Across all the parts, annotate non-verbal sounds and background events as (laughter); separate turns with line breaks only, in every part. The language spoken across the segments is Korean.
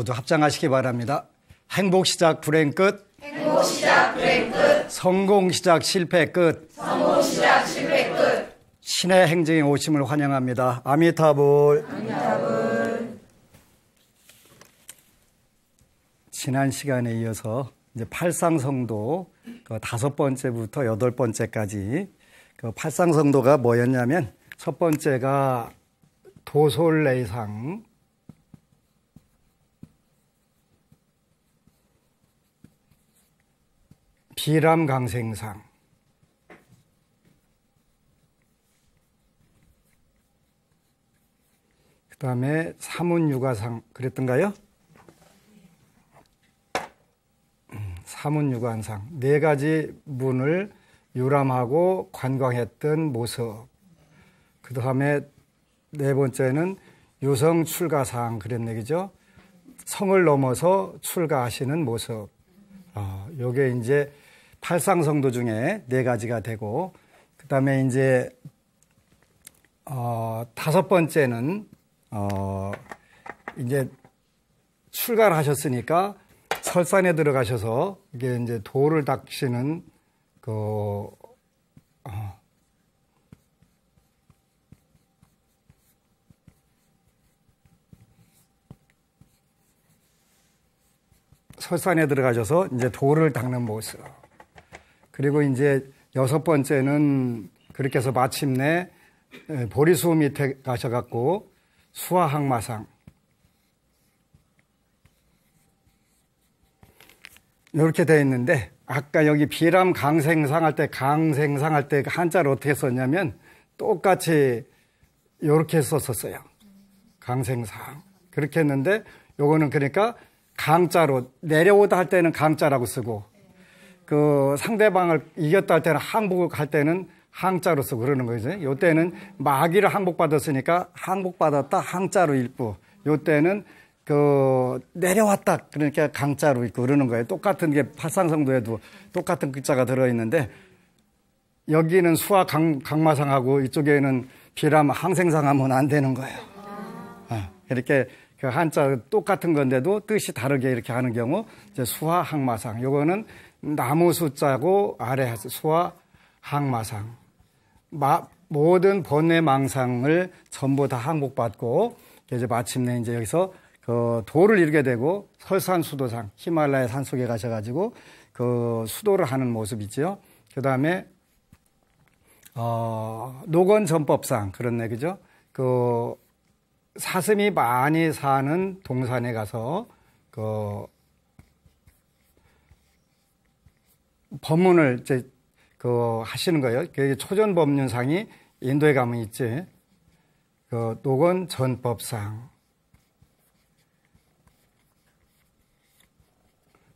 모두 합장하시기 바랍니다. 행복 시작 불행 끝. 행복 시작 불행 끝. 성공 시작 실패 끝. 성공 시작 실패 끝. 신의 행정에 오심을 환영합니다. 아미타불. 아미타불. 지난 시간에 이어서 이제 팔상성도 그 다섯 번째부터 여덟 번째까지 그 팔상성도가 뭐였냐면 첫 번째가 도솔레상 비람강생상 그 다음에 사문유가상 그랬던가요? 음, 사문유관상 네 가지 문을 유람하고 관광했던 모습 그 다음에 네 번째는 요성 출가상 그런 얘기죠 성을 넘어서 출가하시는 모습 어, 요게 이제 팔상성도 중에 네 가지가 되고 그다음에 이제 어, 다섯 번째는 어, 이제 출가를 하셨으니까 설산에 들어가셔서 이게 이제 돌을 닦시는 그 어, 설산에 들어가셔서 이제 돌을 닦는 모습. 그리고 이제 여섯 번째는 그렇게 해서 마침내 보리수 밑에 가셔갖고 수화항마상 이렇게 되어 있는데 아까 여기 비람 강생상 할 때 강생상 할 때 한자를 어떻게 썼냐면 똑같이 이렇게 썼었어요. 강생상 그렇게 했는데 요거는 그러니까 강자로 내려오다 할 때는 강자라고 쓰고 그 상대방을 이겼다 할 때는 항복할 때는 항자로 서 그러는 거죠. 요때는 마귀를 항복받았으니까 항복받았다 항자로 읽고 요때는 그 내려왔다 그러니까 강자로 읽고 그러는 거예요. 똑같은 게 팔상성도에도 똑같은 글자가 들어 있는데 여기는 수화 강, 마상하고 이쪽에는 비람 항생상하면 안 되는 거예요. 아, 이렇게 그 한자 똑같은 건데도 뜻이 다르게 이렇게 하는 경우 이제 수화 항마상 요거는 나무 숫자고 아래 수와 항마상 마, 모든 번뇌 망상을 전부 다 항복받고 이제 마침내 이제 여기서 그 도를 이루게 되고 설산 수도상 히말라야 산 속에 가셔가지고 그 수도를 하는 모습 이지요그 다음에 어, 노건 전법상 그런얘기죠그 사슴이 많이 사는 동산에 가서 그 법문을 이제 그 하시는 거예요. 그 초전 법륜상이 인도에 가면 있지. 그 노건 전법상.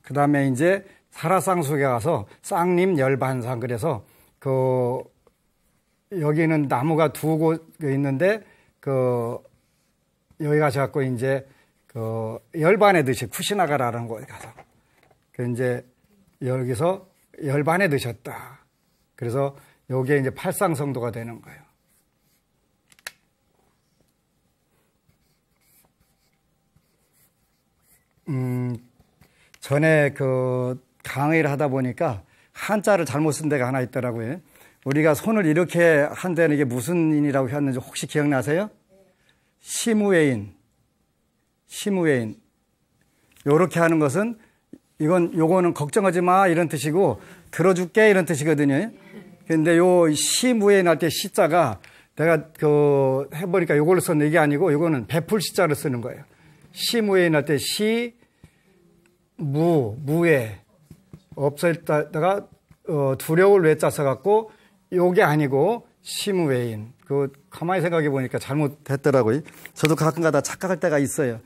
그 다음에 이제 사라상 속에 가서 쌍림 열반상 그래서 그 여기는 나무가 두 곳 있는데 그 여기 가셔갖고 이제 그 열반에 드시 쿠시나가라는 곳에 가서 그 이제 여기서 열반에 드셨다. 그래서 요게 이제 팔상성도가 되는 거예요. 음, 전에 그 강의를 하다 보니까 한자를 잘못 쓴 데가 하나 있더라고요. 우리가 손을 이렇게 한 데는 이게 무슨 인이라고 했는지 혹시 기억나세요? 시무웨인. 시무웨인. 요렇게 하는 것은 이건 요거는 걱정하지 마 이런 뜻이고 들어줄게 이런 뜻이거든요. 근데 요 시무에 날때 시자가 내가 그 해보니까 요걸로 썼는 게 아니고 요거는 베풀 시자로 쓰는 거예요. 시무에 날때 시, 무, 무에 없어다가 어, 두려울 외자서 갖고 요게 아니고 시무웨인. 그 가만히 생각해 보니까 잘못됐더라고요 저도 가끔가다 착각할 때가 있어요.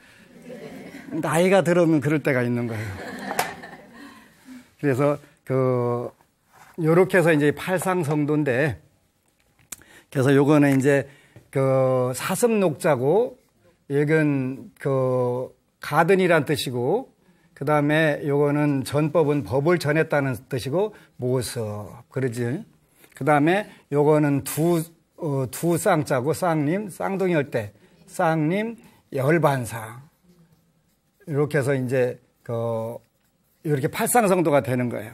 나이가 들으면 그럴 때가 있는 거예요. 그래서 그 요렇게 해서 이제 팔상성도인데 그래서 요거는 이제 그 사슴 녹자고 이건 그 가든이란 뜻이고 그 다음에 요거는 전법은 법을 전했다는 뜻이고 모습 그러지 그 다음에 요거는 두, 어, 쌍자고 쌍님 쌍둥이열대 쌍님 열반상 이렇게 해서 이제 그 이렇게 팔상성도가 되는 거예요.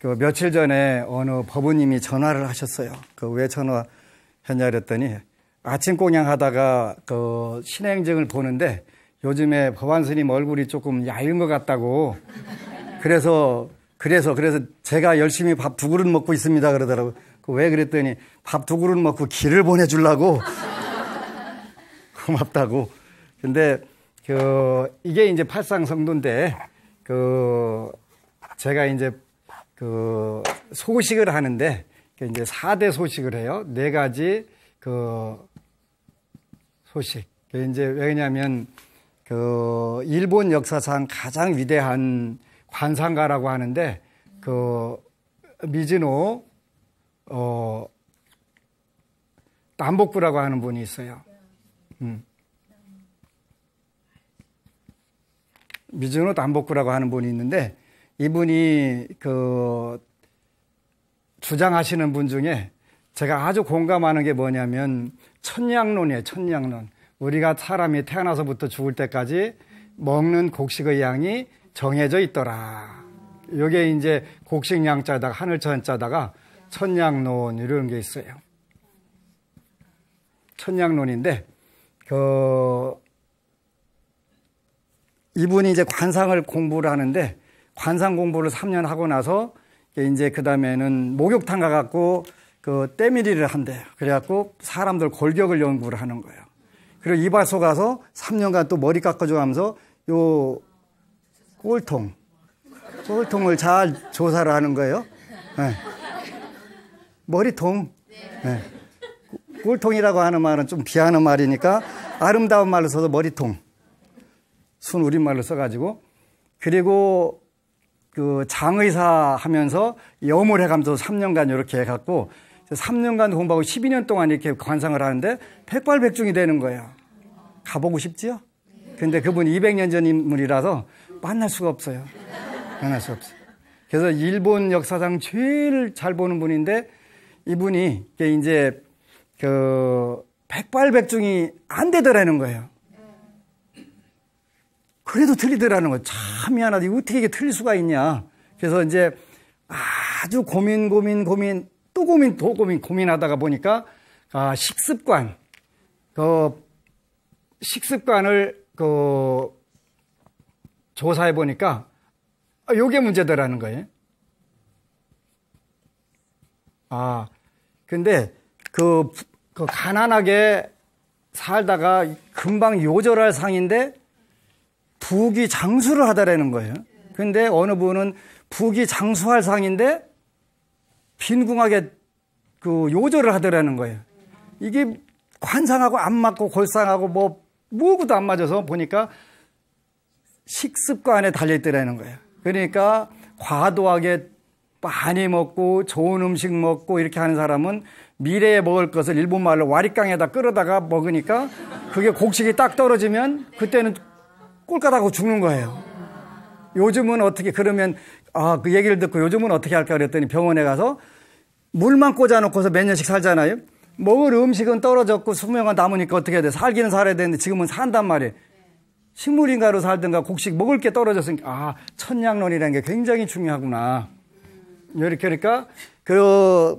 그 며칠 전에 어느 법원님이 전화를 하셨어요. 그 왜 전화했냐 그랬더니 아침 공양하다가 그 신행증을 보는데 요즘에 법안 스님 얼굴이 조금 얇은 것 같다고 그래서 그래서 그래서 제가 열심히 밥 두 그릇 먹고 있습니다 그러더라고. 그 왜 그랬더니 밥 두 그릇 먹고 길을 보내주려고 (laughs) 고맙다고. 근데 그 이게 이제 팔상성도인데 그 제가 이제 그 소식을 하는데 이제 4대 소식을 해요. 네 가지 그 소식. 그 이제 왜냐하면 그 일본 역사상 가장 위대한 관상가라고 하는데 그 미즈노 어 남복부라고 하는 분이 있어요. 음. 미즈노 담복구라고 하는 분이 있는데 이분이 그 주장하시는 분 중에 제가 아주 공감하는 게 뭐냐면 천양론이에요. 천양론. 우리가 사람이 태어나서부터 죽을 때까지 먹는 곡식의 양이 정해져 있더라. 요게 이제 곡식 양자다가 하늘천자다가 천양론 이런 게 있어요. 천양론인데 그 이분이 이제 관상을 공부를 하는데 관상 공부를 3년 하고 나서 이제 그 다음에는 목욕탕 가갖고 그 때밀이를 한대요. 그래갖고 사람들 골격을 연구를 하는 거예요. 그리고 이발소 가서 3년간 또 머리 깎아줘 하면서 요 꼴통, 꼴통을 잘 조사를 하는 거예요. 네. 머리통. 네. 꼴통이라고 하는 말은 좀 비하는 말이니까 아름다운 말로 써서 머리통. 순 우리말로 써가지고 그리고 그 장의사 하면서 염을 해가면서 3년간 이렇게 해갖고 3년간 공부하고 12년 동안 이렇게 관상을 하는데 백발백중이 되는 거예요. 가보고 싶지요? 근데 그분이 200년 전 인물이라서 만날 수가 없어요. 만날 수 없어요. 그래서 일본 역사상 제일 잘 보는 분인데 이분이 이제 그 백발백중이 안 되더라는 거예요. 그래도 틀리더라는 거예요. 참 미안하다. 어떻게 이게 틀릴 수가 있냐. 그래서 이제 아주 고민, 고민, 고민, 또 고민, 또 고민, 고민하다가 보니까 아, 식습관, 그 식습관을 그 조사해 보니까 아, 요게 문제더라는 거예요. 아, 근데 그, 그 가난하게 살다가 금방 요절할 상인데 부귀 장수를 하다라는 거예요. 그런데 어느 분은 부귀 장수할 상인데 빈궁하게 그 요절을 하더라는 거예요. 이게 관상하고 안 맞고 골상하고 뭐 뭐고도 안 맞아서 보니까 식습관에 달려있더라는 거예요. 그러니까 과도하게 많이 먹고 좋은 음식 먹고 이렇게 하는 사람은 미래에 먹을 것을 일본말로 와리깡에다 끌어다가 먹으니까 그게 곡식이 딱 떨어지면 그때는 꼴가닥하고 죽는 거예요. 요즘은 어떻게 그러면 아, 그 얘기를 듣고 요즘은 어떻게 할까 그랬더니 병원에 가서 물만 꽂아놓고서 몇 년씩 살잖아요. 먹을 음식은 떨어졌고 수명은 남으니까 어떻게 해야 돼? 살기는 살아야 되는데 지금은 산단 말이에요. 식물인가로 살든가 곡식 먹을 게 떨어졌으니까 아천냥론이라는게 굉장히 중요하구나. 이렇게 그러니까 그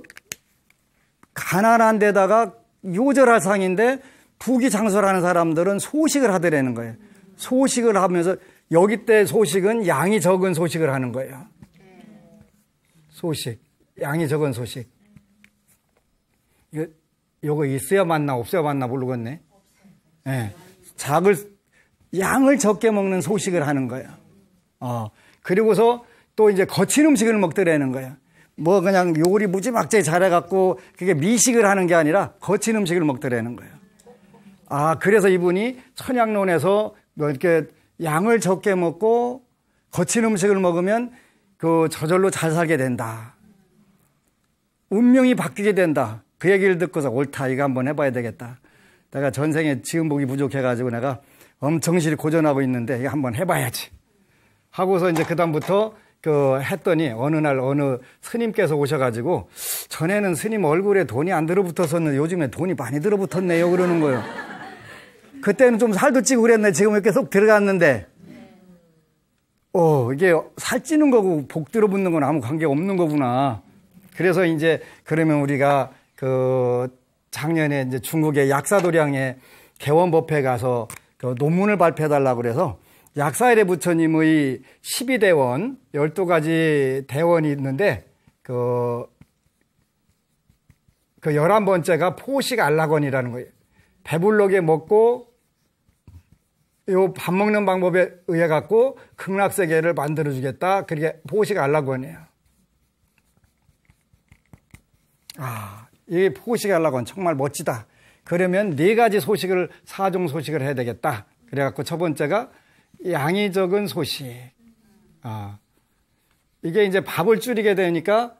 가난한 데다가 요절할 상인데 부귀 장소라는 사람들은 소식을 하더라는 거예요. 소식을 하면서 여기 때 소식은 양이 적은 소식을 하는 거예요. 소식. 양이 적은 소식. 이거, 이거 있어야 맞나 없어야 맞나 모르겠네. 예. 네. 작을, 양을 적게 먹는 소식을 하는 거예요. 어. 그리고서 또 이제 거친 음식을 먹더라는 거예요. 뭐 그냥 요리 무지막지 잘해갖고 그게 미식을 하는 게 아니라 거친 음식을 먹더라는 거예요. 아, 그래서 이분이 천양론에서 뭐 이렇게 양을 적게 먹고 거친 음식을 먹으면 그 저절로 잘 살게 된다. 운명이 바뀌게 된다. 그 얘기를 듣고서 옳다. 이거 한번 해봐야 되겠다. 내가 전생에 지음복이 부족해가지고 내가 엄청실 고전하고 있는데 이거 한번 해봐야지. 하고서 이제 그다음부터 그 했더니 어느 날 어느 스님께서 오셔가지고 전에는 스님 얼굴에 돈이 안 들어붙었었는데 요즘에 돈이 많이 들어붙었네요. 그러는 거예요. 그때는 좀 살도 찌고 그랬는데 지금 이렇게 쏙 들어갔는데 오 어, 이게 살찌는 거고 복 들어붙는 건 아무 관계 없는 거구나. 그래서 이제 그러면 우리가 그 작년에 이제 중국의 약사도량에 개원법회 가서 그 논문을 발표해 달라고 그래서 약사일의 부처님의 12대원 12가지 대원이 있는데 그그 그 11번째가 그 포식 알라원이라는 거예요. 배불러게 먹고 요밥 먹는 방법에 의해 갖고 극락세계를 만들어 주겠다. 그렇게 포식하려고 하네요. 아, 이 포식하려고 한 정말 멋지다. 그러면 네 가지 소식을 사종 소식을 해야 되겠다. 그래 갖고 첫 번째가 양의 적은 소식. 아. 이게 이제 밥을 줄이게 되니까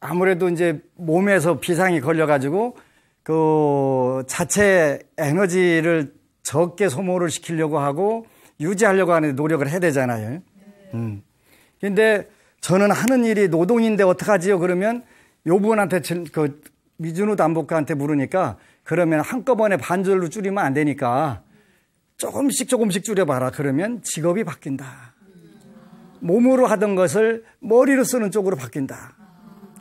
아무래도 이제 몸에서 비상이 걸려 가지고 그 자체 에너지를 적게 소모를 시키려고 하고 유지하려고 하는 노력을 해야 되잖아요. 네. 음. 근데 저는 하는 일이 노동인데 어떡하지요? 그러면 요 분한테 그 미준우 담보가한테 물으니까 그러면 한꺼번에 반절로 줄이면 안 되니까 조금씩 조금씩 줄여봐라. 그러면 직업이 바뀐다. 몸으로 하던 것을 머리로 쓰는 쪽으로 바뀐다.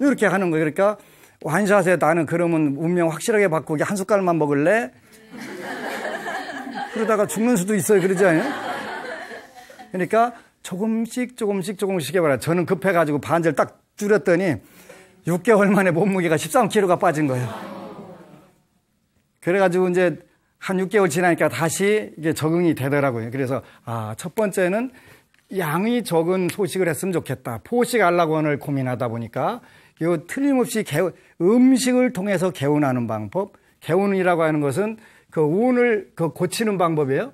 이렇게 하는 거예요. 그러니까 완샷에 나는 그러면 운명 확실하게 바꾸기 한 숟갈만 먹을래? 네. 그러다가 죽는 수도 있어요. 그러지 않아요? 그러니까 조금씩 조금씩 조금씩 해봐라. 저는 급해가지고 반지를딱 줄였더니 6개월 만에 몸무게가 13kg가 빠진 거예요. 그래가지고 이제 한 6개월 지나니까 다시 이게 적응이 되더라고요. 그래서 아, 첫 번째는 양이 적은 소식을 했으면 좋겠다. 포식 알라곤을 고민하다 보니까 이 틀림없이 개, 음식을 통해서 개운하는 방법. 개운이라고 하는 것은 그 운을 그 고치는 방법이에요.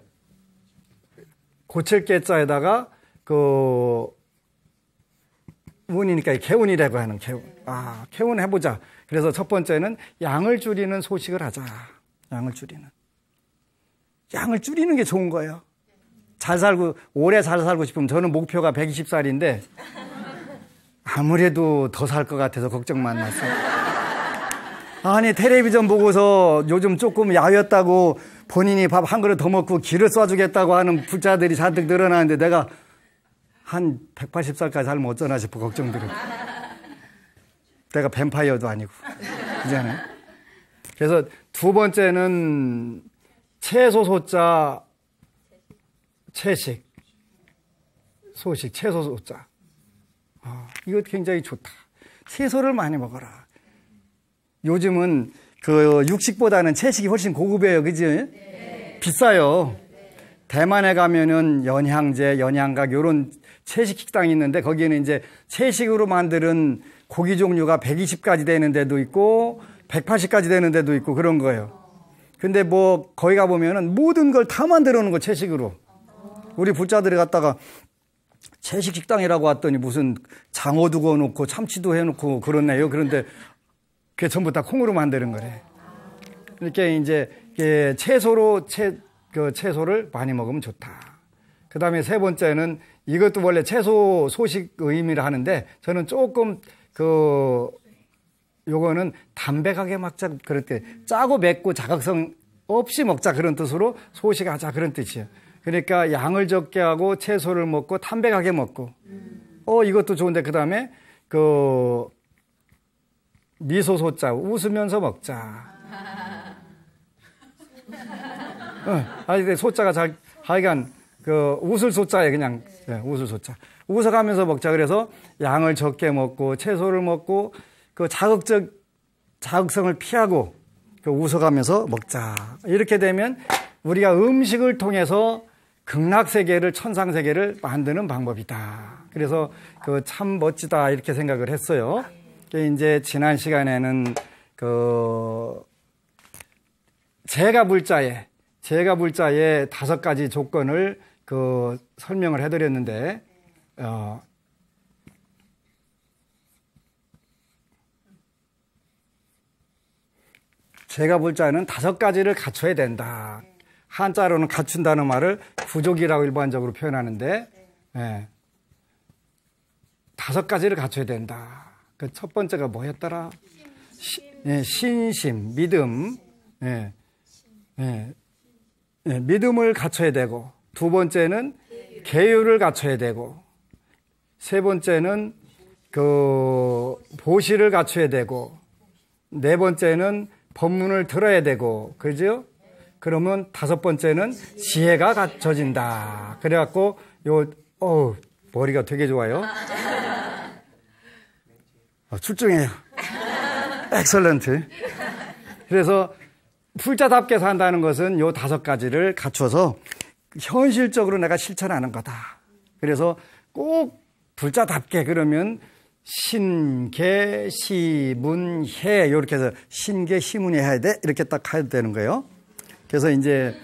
고칠 깨자에다가 그 운이니까 개운이라고 하는 개운. 아, 개운 해보자. 그래서 첫 번째는 양을 줄이는 소식을 하자. 양을 줄이는. 양을 줄이는 게 좋은 거예요. 잘 살고, 오래 잘 살고 싶으면 저는 목표가 120살인데 아무래도 더 살 것 같아서 걱정 만났어요. 아니 텔레비전 보고서 요즘 조금 야였다고 본인이 밥 한 그릇 더 먹고 길을 쏴주겠다고 하는 부자들이 잔뜩 늘어나는데 내가 한 180살까지 살면 어쩌나 싶어 걱정들은. 내가 뱀파이어도 아니고 이제는. 그래서 두 번째는 채소 소자 채식 소식 채소 소자. 아, 이것 굉장히 좋다. 채소를 많이 먹어라. 요즘은 그 육식보다는 채식이 훨씬 고급이에요. 그지? 네. 비싸요. 대만에 가면은 연향제, 연향각 요런 채식 식당이 있는데 거기에는 이제 채식으로 만드는 고기 종류가 120까지 되는 데도 있고 180까지 되는 데도 있고 그런 거예요. 근데 뭐 거기 가 보면은 모든 걸 다 만들어 놓은 거 채식으로. 우리 불자들이 갔다가 채식 식당이라고 왔더니 무슨 장어 두고 놓고 참치도 해 놓고 그렇네요 그런데 그게 전부 다 콩으로 만드는 거래. 이렇게 그러니까 이제 채소로 채, 그 채소를 많이 먹으면 좋다. 그 다음에 세 번째는 이것도 원래 채소 소식 의미를 하는데 저는 조금 그 요거는 담백하게 먹자 그럴 때 짜고 맵고 자극성 없이 먹자 그런 뜻으로 소식하자 그런 뜻이에요. 그러니까 양을 적게 하고 채소를 먹고 담백하게 먹고 어 이것도 좋은데 그다음에 그 미소 소자 웃으면서 먹자. 어, 아니 근데 소자가 잘 하여간 그 웃을 소자에 그냥 네, 웃을 소자. 웃어가면서 먹자 그래서 양을 적게 먹고 채소를 먹고 그 자극적 자극성을 피하고 그 웃어가면서 먹자. 이렇게 되면 우리가 음식을 통해서 극락 세계를 천상 세계를 만드는 방법이다. 그래서 그 참 멋지다 이렇게 생각을 했어요. 이제 지난 시간에는 그 제가 불자에 제가 불자에 다섯 가지 조건을 그 설명을 해드렸는데 어, 제가 불자에는 다섯 가지를 갖춰야 된다. 한자로는 갖춘다는 말을 부족이라고 일반적으로 표현하는데 예, 다섯 가지를 갖춰야 된다. 그첫 번째가 뭐였더라? 시, 예, 신심, 믿음. 예, 예, 예, 믿음을 갖춰야 되고 두 번째는 계율을 갖춰야 되고 세 번째는 그 보시를 갖춰야 되고 네 번째는 법문을 들어야 되고 그죠? 그러면 다섯 번째는 지혜가 갖춰진다. 그래갖고 요 어우 머리가 되게 좋아요. 출중해요. 엑설런트. 그래서 풀자답게 산다는 것은 요 다섯 가지를 갖춰서 현실적으로 내가 실천하는 거다. 그래서 꼭 불자답게 그러면 신계 시문해 요렇게 해서 신계 시문해 해야 돼 이렇게 딱 해야 되는 거예요. 그래서 이제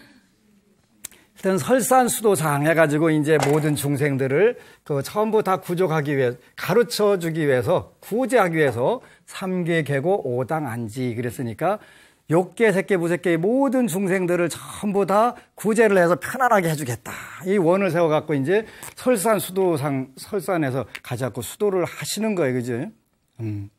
하여튼 설산수도상 해가지고 이제 모든 중생들을 그처음부터다 구족하기 위해 가르쳐 주기 위해서 구제하기 위해서 삼개 계고 오당 안지 그랬으니까 욕계 새계 무색계 모든 중생들을 전부 다 구제를 해서 편안하게 해주겠다 이 원을 세워갖고 이제 설산수도상 설산에서 가져갖고 수도를 하시는 거예요 그죠? 음.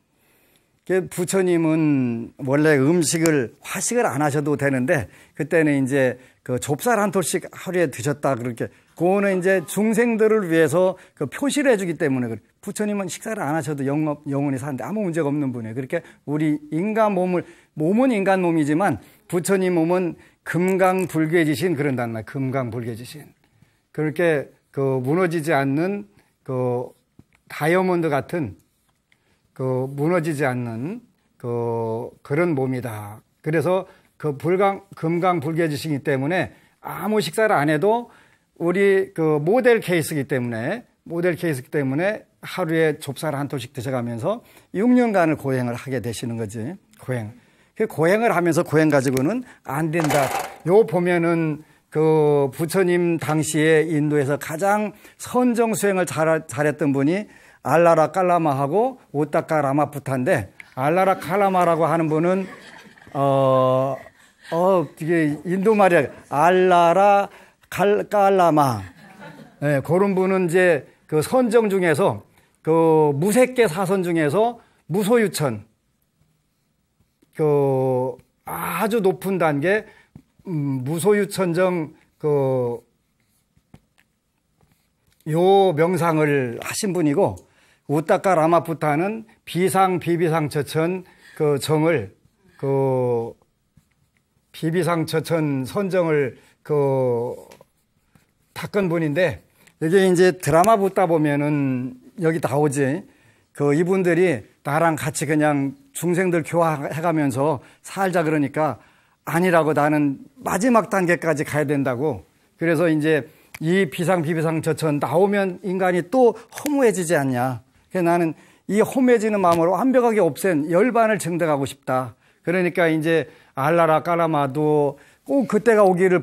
그 부처님은 원래 음식을 화식을 안 하셔도 되는데 그때는 이제 그 좁쌀 한 톨씩 하루에 드셨다 그렇게 그거는 이제 중생들을 위해서 그 표시를 해주기 때문에 그래. 부처님은 식사를 안 하셔도 영업, 영원히 사는데 아무 문제가 없는 분이에요. 그렇게 우리 인간 몸을 몸은 인간 몸이지만 부처님 몸은 금강 불괴지신 그런단 말 금강 불괴지신 그렇게 그 무너지지 않는 그 다이아몬드 같은 그 무너지지 않는 그 그런 몸이다. 그래서 그 불강 금강 불교지식이기 때문에 아무 식사를 안 해도 우리 그 모델 케이스이기 때문에 모델 케이스이기 때문에 하루에 좁쌀 한톨씩 드셔가면서 6년간을 고행을 하게 되시는 거지 고행. 그 고행을 하면서 고행 가지고는 안 된다. 요 보면은 그 부처님 당시에 인도에서 가장 선정 수행을 잘, 잘했던 분이 알라라 깔라마하고 오타카라마프타인데 알라라 칼라마라고 하는 분은 어, 어, 이게 인도 말이야. 알라라 칼, 깔라마. 예, 네, 그런 분은 이제 그 선정 중에서 그 무색계 사선 중에서 무소유천. 그 아주 높은 단계 음, 무소유천정 그 요 명상을 하신 분이고 우타카 라마푸타는 비상 비비상 처천 그 정을 그 비비상 처천 선정을 그 닦은 분인데 이게 이제 드라마 붙다 보면은 여기 나 오지 그 이분들이 나랑 같이 그냥 중생들 교화해가면서 살자 그러니까 아니라고 나는 마지막 단계까지 가야 된다고 그래서 이제 이 비상 비비상 처천 나오면 인간이 또 허무해지지 않냐 그래서 나는 이 험해지는 마음으로 완벽하게 없앤 열반을 증득하고 싶다. 그러니까 이제 알라라 까라마도 꼭 그때가 오기를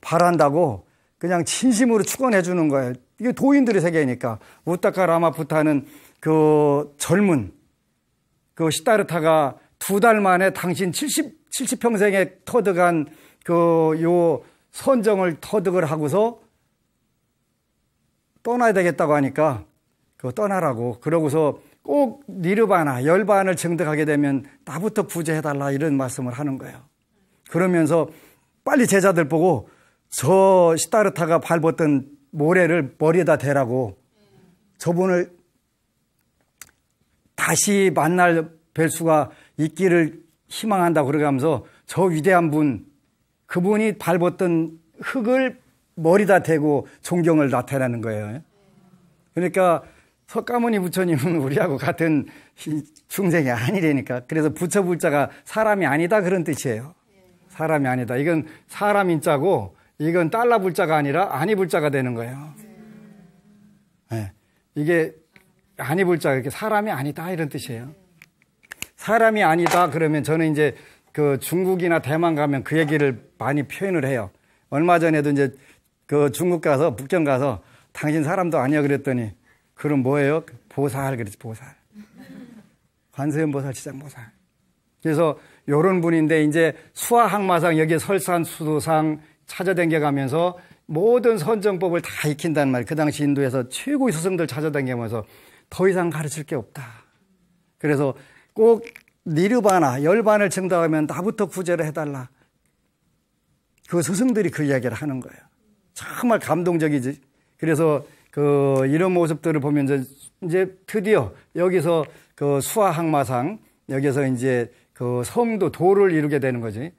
바란다고 그냥 진심으로 축원해 주는 거예요. 이게 도인들의 세계니까. 우타카 라마부타는 그 젊은 그 시타르타가 두 달 만에 당신 70 70평생에 터득한 그 요 선정을 터득을 하고서 떠나야 되겠다고 하니까 그 떠나라고 그러고서 꼭 니르바나 열반을 증득하게 되면 나부터 부재해 달라 이런 말씀을 하는 거예요. 그러면서 빨리 제자들 보고 저 시타르타가 밟았던 모래를 머리에다 대라고 저분을 다시 만날 뵐 수가 있기를 희망한다 그러면서 저 위대한 분 그분이 밟았던 흙을 머리다 대고 존경을 나타내는 거예요. 그러니까 석가모니 부처님은 (laughs) 우리하고 같은 중생이 아니라니까. 그래서 부처 불자가 사람이 아니다 그런 뜻이에요. 사람이 아니다. 이건 사람인 자고 이건 달라 불자가 아니라 아니 불자가 되는 거예요. 네. 이게 아니 불자가 이렇게 사람이 아니다 이런 뜻이에요. 사람이 아니다 그러면 저는 이제 그 중국이나 대만 가면 그 얘기를 많이 표현을 해요. 얼마 전에도 이제 그 중국 가서 북경 가서 당신 사람도 아니야 그랬더니 그럼 뭐예요? 보살 그래서 보살. 관세음 보살, 지장 보살. 그래서 요런 분인데 이제 수화학마상 여기에 설산 수도상 찾아댕겨 가면서 모든 선정법을 다 익힌단 말이에요. 그 당시 인도에서 최고의 스승들 찾아다니면서 더 이상 가르칠 게 없다. 그래서 꼭 니르바나, 열반을 증당하면 나부터 구제를 해달라. 그 스승들이 그 이야기를 하는 거예요. 정말 감동적이지. 그래서 그 이런 모습들을 보면 이제, 이제 드디어 여기서 그 수화항마상 여기서 이제 그 성도 도를 이루게 되는 거지.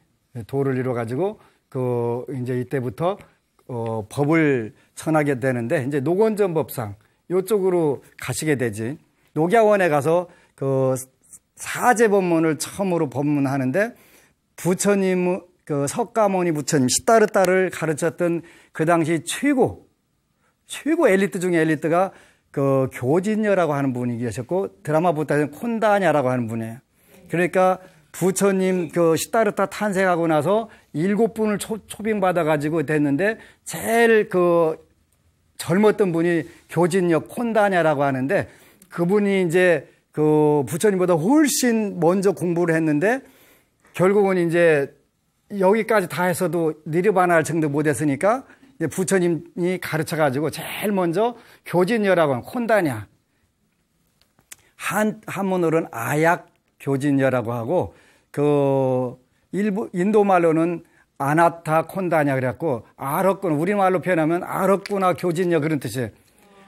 도를 이루 어 가지고 그 이제 이때부터 어 법을 천하게 되는데 이제 노건전 법상 요쪽으로 가시게 되지. 녹야원에 가서 그 사제 법문을 처음으로 법문하는데 부처님 그 석가모니 부처님 시따르따를 가르쳤던 그 당시 최고 최고 엘리트 중에 엘리트가 그 교진녀라고 하는 분이 계셨고 드라마 부타는 콘다냐라고 하는 분이에요. 그러니까 부처님 그 시타르타 탄생하고 나서 일곱 분을 초, 빙받아가지고 됐는데 제일 그 젊었던 분이 교진녀 콘다냐라고 하는데 그분이 이제 그 부처님보다 훨씬 먼저 공부를 했는데 결국은 이제 여기까지 다 해서도 니르바나를 증득 못했으니까 부처님이 가르쳐가지고 제일 먼저 교진여라고 하면 콘다냐. 한, 한문으로는 아약 교진여라고 하고 그 일부, 인도 말로는 아나타 콘다냐 그래갖고 아럽군 우리말로 표현하면 아럽구나 교진여 그런 뜻이에요.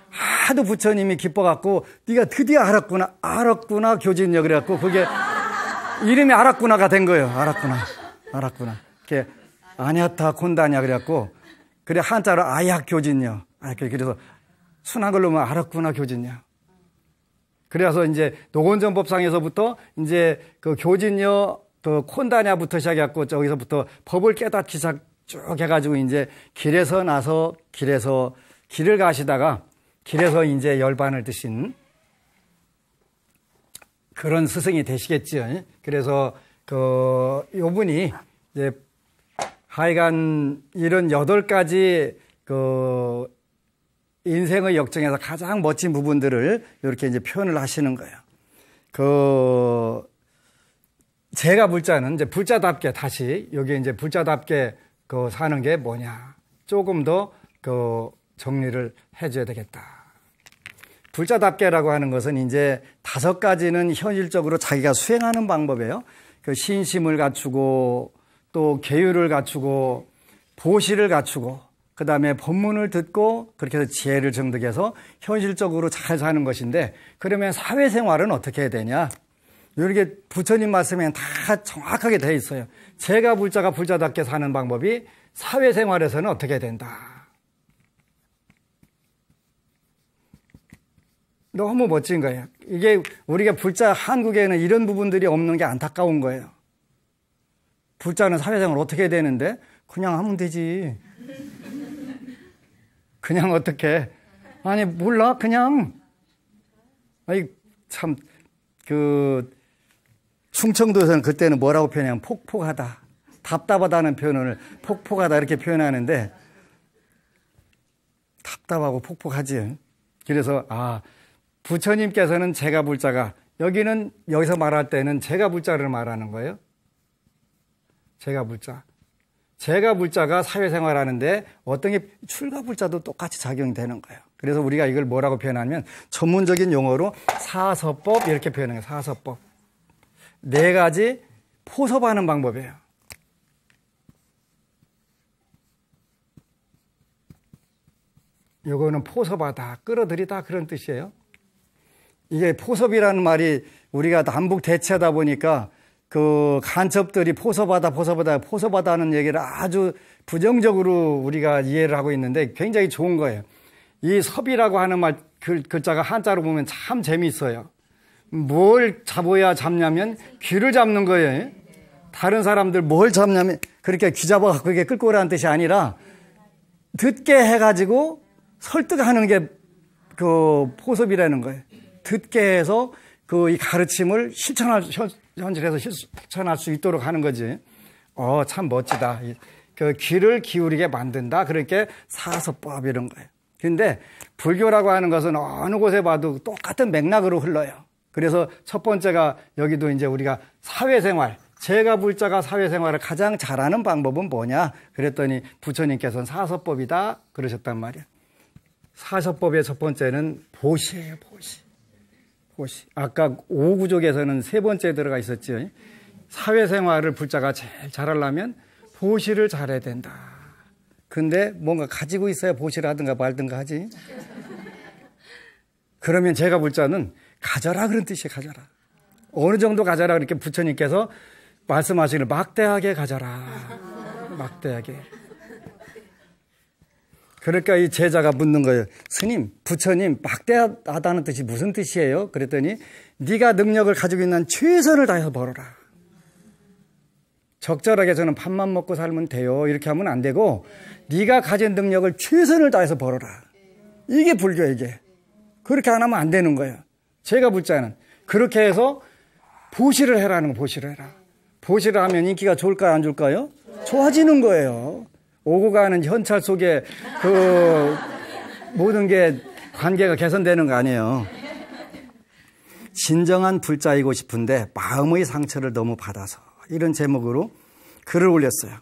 하도 부처님이 기뻐갖고 네가 드디어 알았구나 알았구나 교진여 그래갖고 그게 이름이 알았구나가 된 거예요. 알았구나 알았구나. 이렇게 아냐타 콘다냐 그래갖고 그래 한자로 아약 교진요. 아, 그래서 순한걸로만 뭐 알았구나 교진요. 그래서 이제 노건전법상에서부터 이제 그 교진요 그 콘다냐부터 시작해갖고 저기서부터 법을 깨닫기 시작 쭉 해가지고 이제 길에서 나서 길에서 길을 가시다가 길에서 이제 열반을 드신 그런 스승이 되시겠지요. 그래서 그 요분이 이제 하여간 이런 여덟 가지 그 인생의 역정에서 가장 멋진 부분들을 이렇게 이제 표현을 하시는 거예요. 그 제가 불자는 이제 불자답게 다시 여기 이제 불자답게 그 사는 게 뭐냐 조금 더 그 정리를 해줘야 되겠다. 불자답게라고 하는 것은 이제 다섯 가지는 현실적으로 자기가 수행하는 방법이에요. 그 신심을 갖추고 또 계율을 갖추고 보시를 갖추고 그 다음에 본문을 듣고 그렇게 해서 지혜를 증득해서 현실적으로 잘 사는 것인데 그러면 사회생활은 어떻게 해야 되냐? 이렇게 부처님 말씀에는 다 정확하게 되어 있어요. 제가 불자가 불자답게 사는 방법이 사회생활에서는 어떻게 해야 된다. 너무 멋진 거예요. 이게 우리가 불자 한국에는 이런 부분들이 없는 게 안타까운 거예요. 불자는 사회생활 어떻게 해야 되는데? 그냥 하면 되지. 그냥 어떻게? 아니, 몰라, 그냥. 아니, 참, 그, 충청도에서는 그때는 뭐라고 표현하냐면 폭폭하다. 답답하다는 표현을 폭폭하다 이렇게 표현하는데 답답하고 폭폭하지. 그래서, 아, 부처님께서는 제가 불자가, 여기는, 여기서 말할 때는 제가 불자를 말하는 거예요. 제가 불자. 제가 불자가 사회생활 하는데 어떤 게 출가 불자도 똑같이 작용이 되는 거예요. 그래서 우리가 이걸 뭐라고 표현하면 전문적인 용어로 사서법 이렇게 표현해요. 사서법. 네 가지 포섭하는 방법이에요. 요거는 포섭하다, 끌어들이다 그런 뜻이에요. 이게 포섭이라는 말이 우리가 남북 대체다 보니까 그 간첩들이 포섭하다포섭하다 포서받아는 얘기를 아주 부정적으로 우리가 이해를 하고 있는데 굉장히 좋은 거예요. 이 섭이라고 하는 말 글, 글자가 한자로 보면 참 재미있어요. 뭘 잡아야 잡냐면 귀를 잡는 거예요. 다른 사람들 뭘 잡냐면 그렇게 귀 잡아갖고 이게 끌고 오라는 뜻이 아니라 듣게 해가지고 설득하는 게 그 포섭이라는 거예요. 듣게 해서 그 이 가르침을 실천할 현실에서 실천할 수 있도록 하는 거지. 어, 참 멋지다. 그 귀를 기울이게 만든다. 그렇게 사서법 이런 거예요. 근데 불교라고 하는 것은 어느 곳에 봐도 똑같은 맥락으로 흘러요. 그래서 첫 번째가 여기도 이제 우리가 사회생활, 제가 불자가 사회생활을 가장 잘하는 방법은 뭐냐? 그랬더니 부처님께서는 사서법이다 그러셨단 말이에요 사서법의 첫 번째는 보시예요, 보시. 꽃이. 아까 5구족에서는 세 번째 들어가 있었죠. 사회생활을 불자가 제일 잘하려면 보시를 잘해야 된다. 근데 뭔가 가지고 있어야 보시라든가 말든가 하지. 그러면 제가 불자는 가져라 그런 뜻이 가져라. 어느 정도 가져라 이렇게 부처님께서 말씀하시기를 막대하게 가져라. 막대하게. 그러니까 이 제자가 묻는 거예요. 스님, 부처님, 막대하다는 뜻이 무슨 뜻이에요? 그랬더니 네가 능력을 가지고 있는 최선을 다해서 벌어라. 적절하게 저는 밥만 먹고 살면 돼요. 이렇게 하면 안 되고 네가 가진 능력을 최선을 다해서 벌어라. 이게 불교에게. 그렇게 안 하면 안 되는 거예요. 제가 붙자는 그렇게 해서 보시를 해라는 거 보시를 해라. 보시를 하면 인기가 좋을까요? 안 좋을까요? 좋아지는 거예요. 오고 가는 현찰 속에 그 모든 게 관계가 개선되는 거 아니에요. 진정한 불자이고 싶은데 마음의 상처를 너무 받아서 이런 제목으로 글을 올렸어요.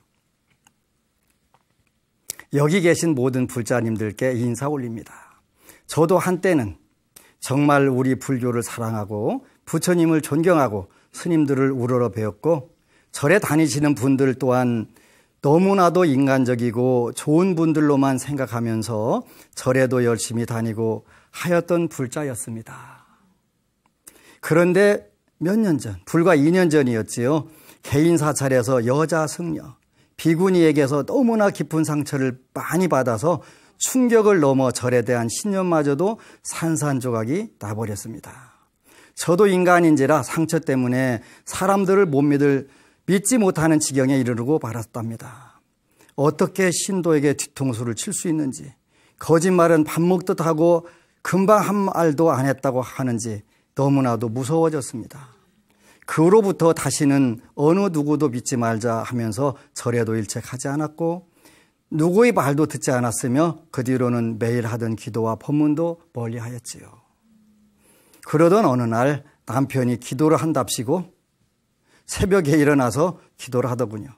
여기 계신 모든 불자님들께 인사 올립니다. 저도 한때는 정말 우리 불교를 사랑하고 부처님을 존경하고 스님들을 우러러 배웠고 절에 다니시는 분들 또한 너무나도 인간적이고 좋은 분들로만 생각하면서 절에도 열심히 다니고 하였던 불자였습니다. 그런데 몇 년 전, 불과 2년 전이었지요. 개인 사찰에서 여자 승려, 비구니에게서 너무나 깊은 상처를 많이 받아서 충격을 넘어 절에 대한 신념마저도 산산조각이 나버렸습니다. 저도 인간인지라 상처 때문에 사람들을 못 믿을 믿지 못하는 지경에 이르르고 말았답니다. 어떻게 신도에게 뒤통수를 칠 수 있는지, 거짓말은 밥 먹듯 하고 금방 한 말도 안 했다고 하는지 너무나도 무서워졌습니다. 그로부터 다시는 어느 누구도 믿지 말자 하면서 절에도 일책하지 않았고 누구의 말도 듣지 않았으며 그 뒤로는 매일 하던 기도와 법문도 멀리 하였지요. 그러던 어느 날 남편이 기도를 한답시고 새벽에 일어나서 기도를 하더군요.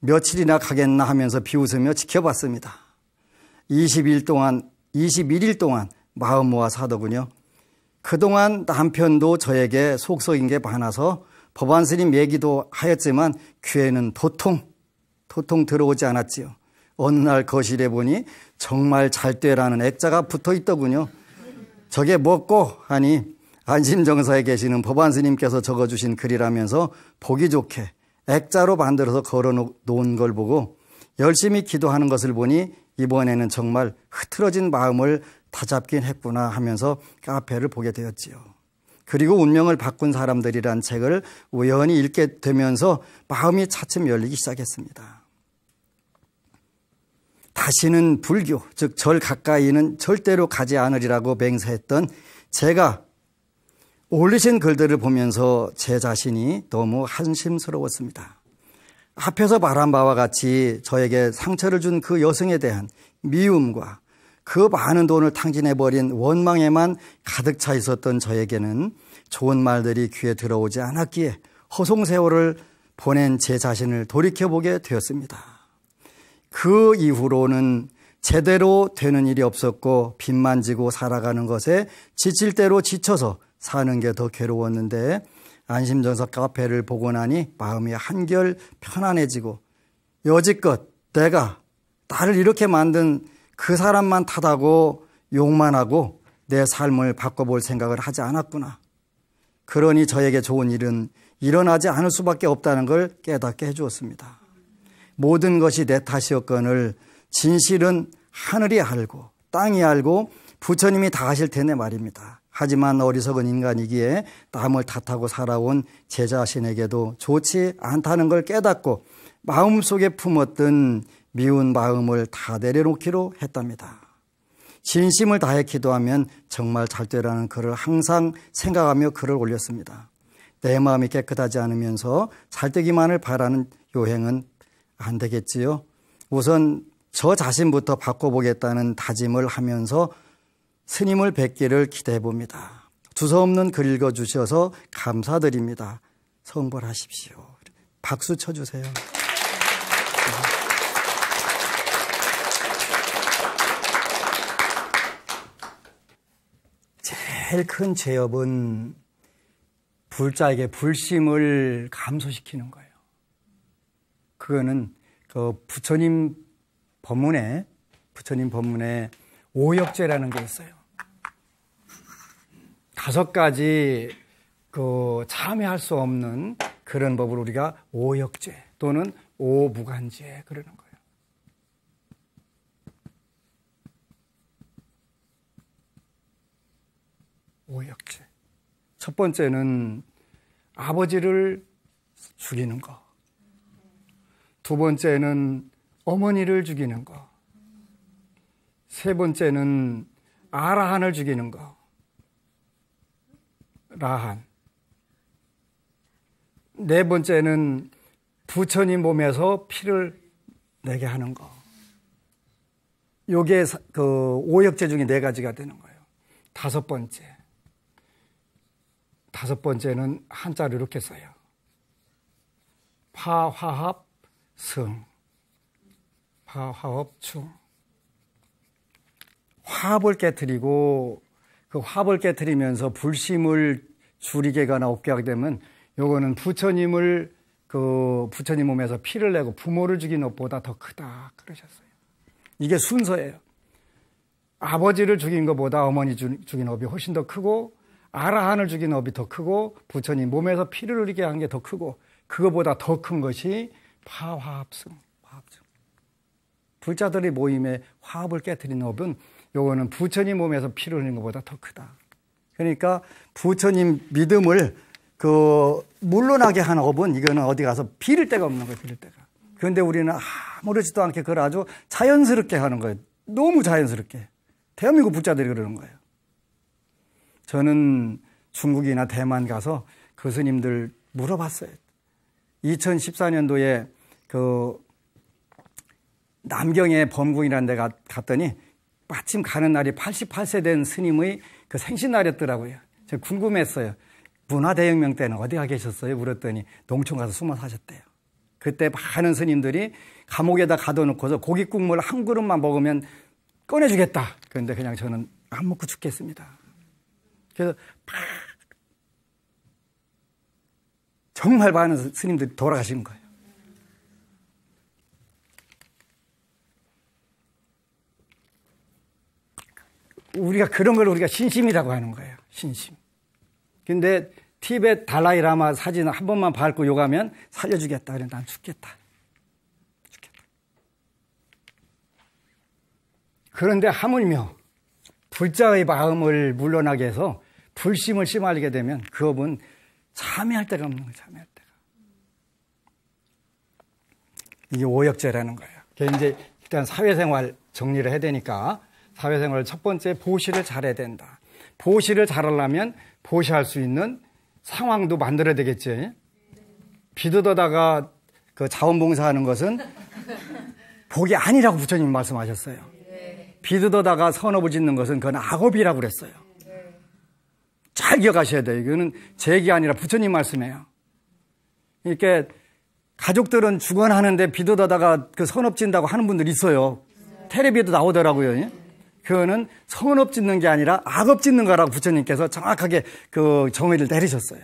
며칠이나 가겠나 하면서 비웃으며 지켜봤습니다. 20일 동안, 21일 동안 마음 모아서 하더군요. 그동안 남편도 저에게 속속인 게 많아서 법안스님 얘기도 하였지만 귀에는 도통, 도통 들어오지 않았지요. 어느 날 거실에 보니 정말 잘 되라는 액자가 붙어 있더군요. 저게 뭐고 하니 안심정사에 계시는 법안스님께서 적어주신 글이라면서 보기 좋게 액자로 만들어서 걸어놓은 걸 보고 열심히 기도하는 것을 보니 이번에는 정말 흐트러진 마음을 다잡긴 했구나 하면서 카페를 보게 되었지요. 그리고 운명을 바꾼 사람들이란 책을 우연히 읽게 되면서 마음이 차츰 열리기 시작했습니다. 다시는 불교, 즉 절 가까이는 절대로 가지 않으리라고 맹세했던 제가 올리신 글들을 보면서 제 자신이 너무 한심스러웠습니다. 앞에서 말한 바와 같이 저에게 상처를 준 그 여성에 대한 미움과 그 많은 돈을 탕진해버린 원망에만 가득 차 있었던 저에게는 좋은 말들이 귀에 들어오지 않았기에 허송세월을 보낸 제 자신을 돌이켜보게 되었습니다. 그 이후로는 제대로 되는 일이 없었고 빚만 지고 살아가는 것에 지칠 대로 지쳐서 사는 게 더 괴로웠는데 안심전석 카페를 보고 나니 마음이 한결 편안해지고 여지껏 내가 나를 이렇게 만든 그 사람만 타다고 욕만 하고 내 삶을 바꿔볼 생각을 하지 않았구나. 그러니 저에게 좋은 일은 일어나지 않을 수밖에 없다는 걸 깨닫게 해주었습니다. 모든 것이 내 탓이었건을 진실은 하늘이 알고 땅이 알고 부처님이 다 하실 테네 말입니다. 하지만 어리석은 인간이기에 땀을 탓하고 살아온 제 자신에게도 좋지 않다는 걸 깨닫고 마음속에 품었던 미운 마음을 다 내려놓기로 했답니다. 진심을 다해 기도하면 정말 잘 되라는 글을 항상 생각하며 글을 올렸습니다. 내 마음이 깨끗하지 않으면서 잘 되기만을 바라는 요행은 안 되겠지요. 우선 저 자신부터 바꿔보겠다는 다짐을 하면서 스님을 뵙기를 기대해 봅니다. 두서없는 글 읽어주셔서 감사드립니다. 성벌하십시오. 박수 쳐주세요. 제일 큰 죄업은 불자에게 불심을 감소시키는 거예요. 그거는 그 부처님 법문에 부처님 법문에 오역죄라는 게 있어요. 다섯 가지 그 참여할 수 없는 그런 법을 우리가 오역죄 또는 오무간죄 그러는 거예요. 오역죄. 첫 번째는 아버지를 죽이는 거. 두 번째는 어머니를 죽이는 거. 세 번째는 아라한을 죽이는 거. 라한. 네 번째는 부처님 몸에서 피를 내게 하는 거. 요게 그 오역제 중에 네 가지가 되는 거예요. 다섯 번째. 다섯 번째는 한자로 이렇게 써요. 파화합 승. 파화합 충. 화합을 깨뜨리고 그화합 깨뜨리면서 불심을 줄이게거나 없게 하게 되면 요거는 부처님을 그 부처님 몸에서 피를 내고 부모를 죽인 것보다 더 크다 그러셨어요. 이게 순서예요. 아버지를 죽인 것보다 어머니 죽인 업이 훨씬 더 크고 아라한을 죽인 업이 더 크고 부처님 몸에서 피를 흘리게 한 게 더 크고 그거보다 더 큰 것이 파화합승, 화합승. 불자들이 모임에 화합을 깨뜨리는 업은 요거는 부처님 몸에서 피를 흘는 것보다 더 크다. 그러니까 부처님 믿음을 그 물러나게 한 업은 이거는 어디 가서 빌을 데가 없는 거예요. 빌을 데가. 그런데 우리는 아무렇지도 않게 그걸 아주 자연스럽게 하는 거예요. 너무 자연스럽게. 대한민국 부자들이 그러는 거예요. 저는 중국이나 대만 가서 그 스님들 물어봤어요. 2014년도에 그 남경의 범궁이라는 데 갔더니 마침 가는 날이 88세 된 스님의 그 생신날이었더라고요. 제가 궁금했어요. 문화대혁명 때는 어디 가 계셨어요? 물었더니 농촌 가서 숨어 사셨대요. 그때 많은 스님들이 감옥에다 가둬놓고서 고깃국물 한 그릇만 먹으면 꺼내주겠다. 그런데 그냥 저는 안 먹고 죽겠습니다. 그래서 팍 정말 많은 스님들이 돌아가신 거예요. 우리가 그런 걸 우리가 신심이라고 하는 거예요. 신심. 근데 티벳 달라이라마 사진을 한 번만 밟고 욕하면 살려주겠다. 그래, 난 죽겠다. 죽겠다. 그런데 하물며 불자의 마음을 물러나게 해서 불심을 심하게 되면 그 업은 참여할 데가 없는 거예요. 참여할 데가. 이게 오역제라는 거예요. 이게 이제 일단 사회생활 정리를 해야 되니까 사회생활 첫 번째 보시를 잘해야 된다. 보시를 잘하려면 보시할 수 있는 상황도 만들어야 되겠지. 비도더다가 그 자원봉사하는 것은 복이 아니라고 부처님 말씀하셨어요. 비도더다가 선업을 짓는 것은 그건 악업이라고 그랬어요. 잘 기억하셔야 돼요. 이거는 제기 얘 아니라 부처님 말씀이에요. 이렇게 가족들은 주관하는데 비도더다가 그 선업 진다고 하는 분들 있어요. 테레비에도 나오더라고요. 표현은 선업 짓는 게 아니라 악업 짓는 거라고 부처님께서 정확하게 그 정의를 내리셨어요.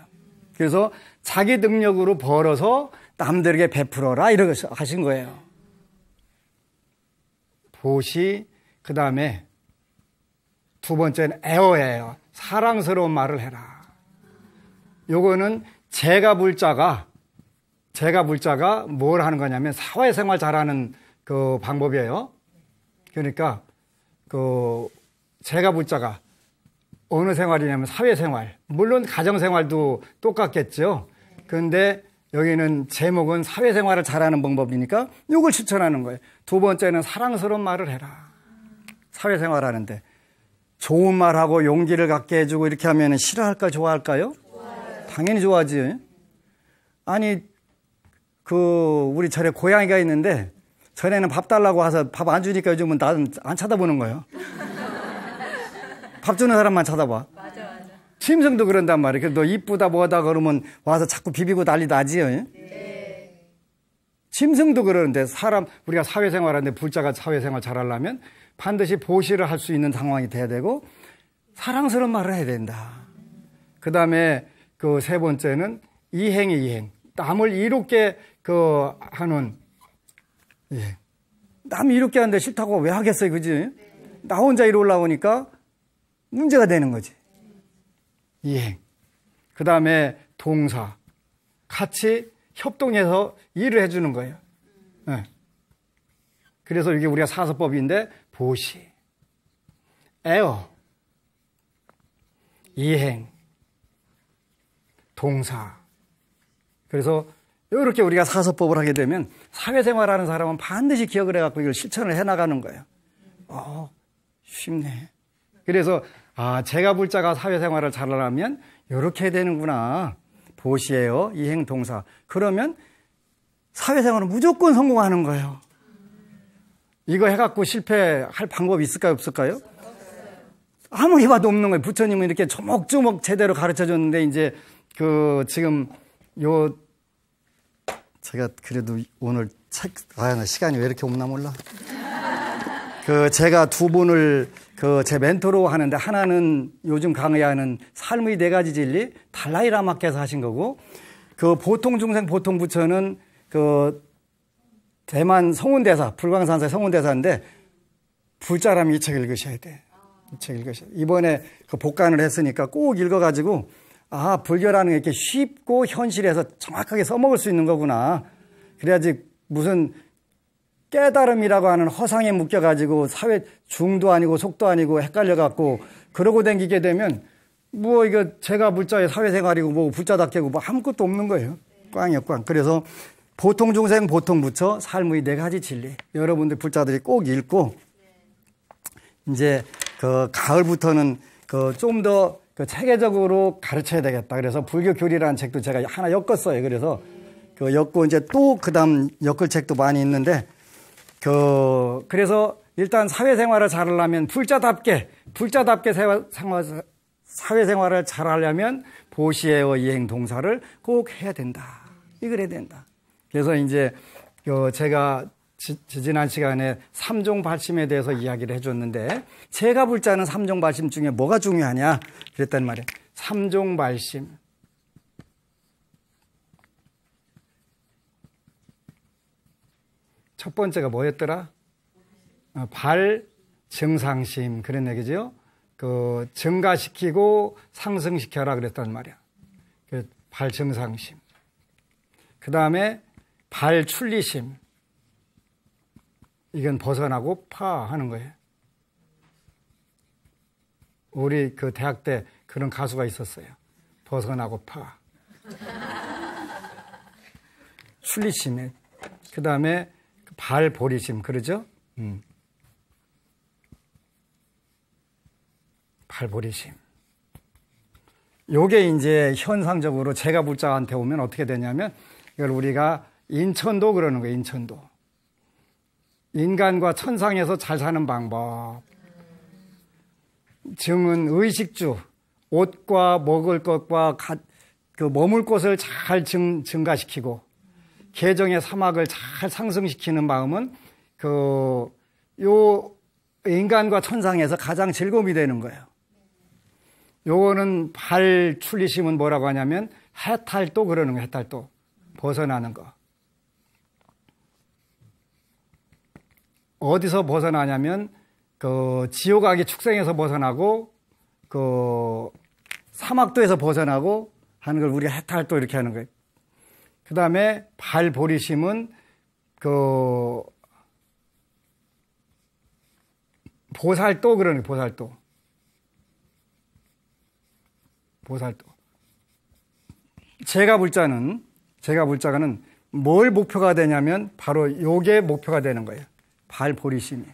그래서 자기 능력으로 벌어서 남들에게 베풀어라 이렇게 하신 거예요. 보시 그 다음에 두 번째는 애어예요. 사랑스러운 말을 해라. 요거는 제가 불자가 제가 불자가 뭘 하는 거냐면 사회생활 잘하는 그 방법이에요. 그러니까 그 제가 붙자가 어느 생활이냐면 사회생활. 물론 가정생활도 똑같겠죠. 그런데 여기는 제목은 사회생활을 잘하는 방법이니까 이걸 추천하는 거예요. 두 번째는 사랑스러운 말을 해라. 사회생활 하는데 좋은 말하고 용기를 갖게 해주고 이렇게 하면 싫어할까 좋아할까요? 좋아요. 당연히 좋아하지. 아니 그 우리 절에 고양이가 있는데 전에는 밥 달라고 해서 밥 안 주니까 요즘은 나는 안 쳐다보는 거예요. 밥 주는 사람만 쳐다봐. 맞아, 맞아. 심성도 그런단 말이에요. 그래서 너 이쁘다 뭐하다 그러면 와서 자꾸 비비고 난리 나지요. 네. 심성도 그러는데 사람 우리가 사회생활 하는데 불자가 사회생활 잘하려면 반드시 보시를 할 수 있는 상황이 돼야 되고 사랑스러운 말을 해야 된다. 그다음에 그 세 번째는 이행이 이행. 남을 이롭게 그 하는 예. 남이 이렇게 하는데 싫다고 왜 하겠어요, 그지? 나 혼자 이리 올라오니까 문제가 되는 거지. 이행. 예. 그 다음에 동사. 같이 협동해서 일을 해주는 거예요. 네. 그래서 이게 우리가 사서법인데, 보시, 에어, 이행, 동사. 그래서 이렇게 우리가 사서법을 하게 되면 사회생활하는 사람은 반드시 기억을 해갖고 이걸 실천을 해나가는 거예요. 어, 쉽네. 그래서 아, 제가 불자가 사회생활을 잘하려면 이렇게 되는구나. 보시에요. 이행 동사. 그러면 사회생활은 무조건 성공하는 거예요. 이거 해갖고 실패할 방법이 있을까요? 없을까요? 아무리 봐도 없는 거예요. 부처님은 이렇게 조목조목 제대로 가르쳐 줬는데, 이제 그 지금 요 제가 그래도 오늘 책, 아, 나 시간이 왜 이렇게 없나 몰라. 그 제가 두 분을 그 제 멘토로 하는데 하나는 요즘 강의하는 삶의 네 가지 진리 달라이라마께서 하신 거고 그 보통 중생 보통 부처는 그 대만 성운대사 불광산사 성운대사인데 불자라면 이 책 읽으셔야 돼. 이 책 읽으셔. 야 돼. 이번에 그 복간을 했으니까 꼭 읽어가지고 아, 불교라는 게 이렇게 쉽고 현실에서 정확하게 써먹을 수 있는 거구나. 그래야지 무슨 깨달음이라고 하는 허상에 묶여가지고 사회 중도 아니고 속도 아니고 헷갈려갖고 그러고 댕기게 되면 뭐 이거 제가 불자의 사회생활이고 뭐불자답게고뭐 뭐 아무것도 없는 거예요. 꽝이요, 꽝. 그래서 보통 중생 보통 부처 삶의 네 가지 진리. 여러분들 불자들이 꼭 읽고 이제 그 가을부터는 그좀더 그 체계적으로 가르쳐야 되겠다. 그래서 불교 교리라는 책도 제가 하나 엮었어요. 그래서 그 엮고 이제 또 그다음 엮을 책도 많이 있는데 그 그래서 일단 사회생활을 잘하려면 불자답게 불자답게 생활, 사회생활을 잘하려면 보시에어 이행 동사를 꼭 해야 된다. 이걸 해야 된다. 그래서 이제 그 제가 지, 지난 시간에 삼종 발심에 대해서 이야기를 해줬는데 제가 볼 자는 삼종 발심 중에 뭐가 중요하냐 그랬단 말이에요. 삼종 발심. 첫 번째가 뭐였더라? 어, 발 증상심 그런 얘기죠. 그 증가시키고 상승시켜라 그랬단 말이야. 그 발증상심. 그 다음에 발출리심. 이건 벗어나고 파하는 거예요. 우리 그 대학 때 그런 가수가 있었어요. 벗어나고 파. 순리심에그 (laughs) 다음에 발보리심 그러죠? 음. 발보리심. 요게 이제 현상적으로 제가 불자한테 오면 어떻게 되냐면 이걸 우리가 인천도 그러는 거예요. 인천도. 인간과 천상에서 잘 사는 방법. 증은 의식주, 옷과 먹을 것과 가, 그 머물 곳을 잘 증, 증가시키고 계정의 사막을 잘 상승시키는 마음은 그 요 인간과 천상에서 가장 즐거움이 되는 거예요. 요거는 발출리심은 뭐라고 하냐면 해탈도 그러는 거예요 해탈도 벗어나는 거. 어디서 벗어나냐면 그 지옥악의 축생에서 벗어나고 그 사막도에서 벗어나고 하는 걸 우리가 해탈도 이렇게 하는 거예요. 그 다음에 발보리심은 그 보살도 그러는 보살도. 보살도. 제가 불자는 제가 불자가는 뭘 목표가 되냐면 바로 요게 목표가 되는 거예요. 발보리심이.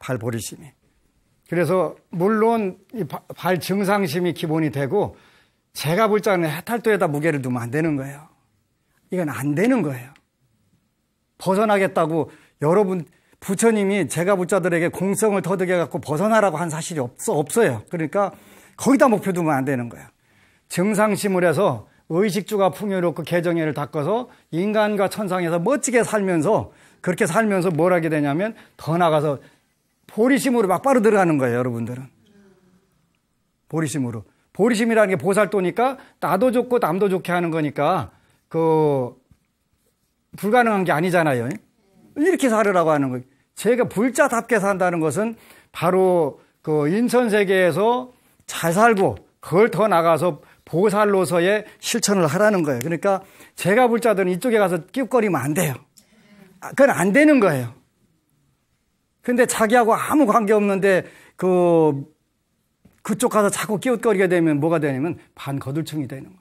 발보리심이. 그래서 물론 발 증상심이 기본이 되고 제가 볼 적에는 해탈도에다 무게를 두면 안 되는 거예요. 이건 안 되는 거예요. 벗어나겠다고 여러분 부처님이 제가 부자들에게 공성을 터득해 갖고 벗어나라고 한 사실이 없어 없어요. 그러니까 거기다 목표 두면 안 되는 거예요. 증상심을 해서 의식주가 풍요롭고 개정해를 닦아서 인간과 천상에서 멋지게 살면서 그렇게 살면서 뭘 하게 되냐면 더 나가서 보리심으로 막바로 들어가는 거예요, 여러분들은. 보리심으로. 보리심이라는 게 보살도니까 나도 좋고 남도 좋게 하는 거니까 그 불가능한 게 아니잖아요. 이렇게 살으라고 하는 거예요. 제가 불자답게 산다는 것은 바로 그 인천 세계에서 잘 살고 그걸 더 나가서 보살로서의 실천을 하라는 거예요. 그러니까 제가 불자들은 이쪽에 가서 끼웃거리면 안 돼요. 아, 그건 안 되는 거예요. 근데 자기하고 아무 관계 없는데 그 그쪽 가서 자꾸 끼웃거리게 되면 뭐가 되냐면 반거들충이 되는 거예요.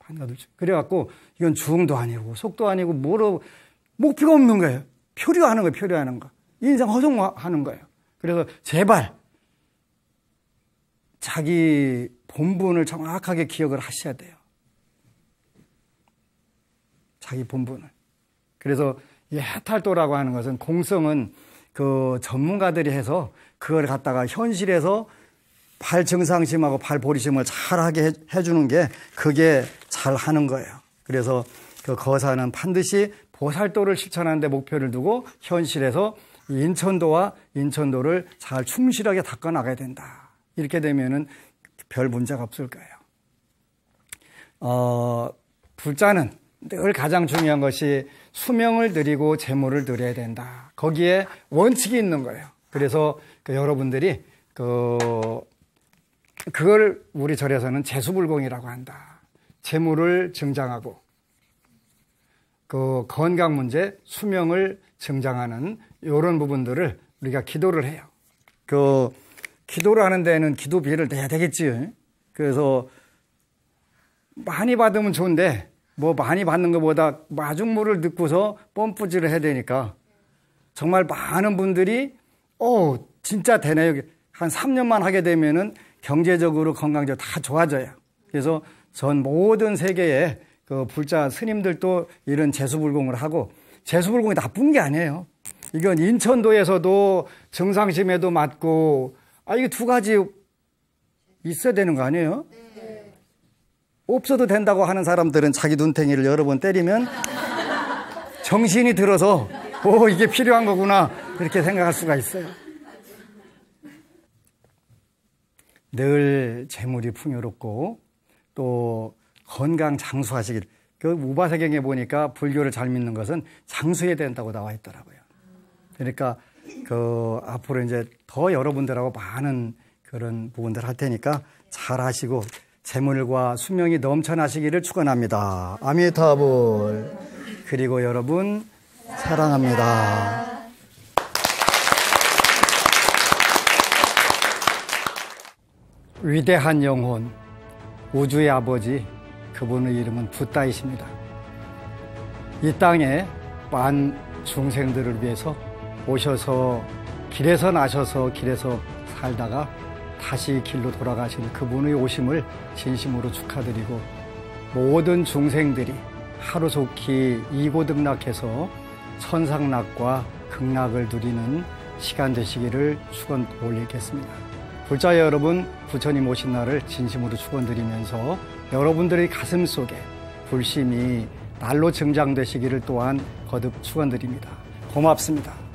반거들충. 그래갖고 이건 중도 아니고 속도 아니고 뭐로 목표가 없는 거예요. 표류하는 거예요. 표류하는 거. 인생 허송하는 거예요. 그래서 제발 자기 본분을 정확하게 기억을 하셔야 돼요. 자기 본분을. 그래서 이 해탈도라고 하는 것은 공성은 그 전문가들이 해서 그걸 갖다가 현실에서 발증상심하고 발보리심을 잘하게 해주는 게 그게 잘하는 거예요. 그래서 그 거사는 반드시 보살도를 실천하는데 목표를 두고 현실에서 인천도와 인천도를 잘 충실하게 닦아 나가야 된다. 이렇게 되면은 별 문제가 없을 거예요. 어, 불자는 늘 가장 중요한 것이 수명을 드리고 재물을 드려야 된다. 거기에 원칙이 있는 거예요. 그래서 그 여러분들이 그 그걸 우리 절에서는 재수불공이라고 한다. 재물을 증장하고 그 건강 문제, 수명을 증장하는 이런 부분들을 우리가 기도를 해요. 그 기도를 하는 데에는 기도비를 내야 되겠지. 그래서 많이 받으면 좋은데 뭐 많이 받는 것보다 마중물을 듣고서 펌프질을 해야 되니까 정말 많은 분들이 어 진짜 되네요. 한 3년만 하게 되면은 경제적으로 건강적으로 다 좋아져요. 그래서 전 모든 세계에그 불자 스님들도 이런 재수불공을 하고 재수불공이 나쁜 게 아니에요. 이건 인천도에서도 정상심에도 맞고 아 이게 두 가지 있어야 되는 거 아니에요? 네. 없어도 된다고 하는 사람들은 자기 눈탱이를 여러 번 때리면 정신이 들어서 오 이게 필요한 거구나 그렇게 생각할 수가 있어요. 늘 재물이 풍요롭고 또 건강 장수하시길. 그 우바세경에 보니까 불교를 잘 믿는 것은 장수해야 된다고 나와 있더라고요. 그러니까 그 앞으로 이제 더 여러분들하고 많은 그런 부분들 할 테니까 잘 하시고 재물과 수명이 넘쳐나시기를 축원합니다. 아미타불. 그리고 여러분 사랑합니다. 위대한 영혼, 우주의 아버지, 그분의 이름은 붓다이십니다. 이 땅에 만 중생들을 위해서 오셔서 길에서 나셔서 길에서 살다가 다시 길로 돌아가신 그분의 오심을 진심으로 축하드리고 모든 중생들이 하루속히 이고등락해서 천상락과 극락을 누리는 시간 되시기를 축원 올리겠습니다. 불자 여러분, 부처님 오신 날을 진심으로 축원드리면서 여러분들의 가슴 속에 불심이 날로 증장되시기를 또한 거듭 축원드립니다. 고맙습니다.